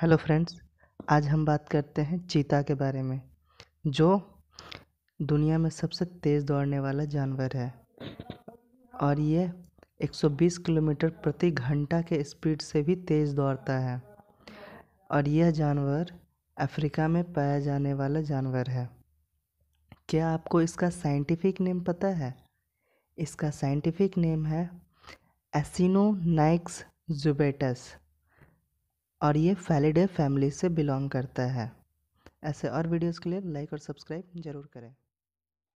hello friends आज हम बात करते हैं चीता के बारे में जो दुनिया में सबसे तेज़ दौड़ने वाला जानवर है और ये 120 किलोमीटर प्रति घंटा के स्पीड से भी तेज़ दौड़ता है और यह जानवर अफ्रीका में पाया जाने वाला जानवर है क्या आपको इसका साइंटिफिक नेम पता है इसका साइंटिफिक नेम है एसिनो नाइक्स जुबेटस और ये फैलिडे फैमिली से बिलोंग करता है ऐसे और वीडियोस के लिए लाइक और सब्सक्राइब ज़रूर करें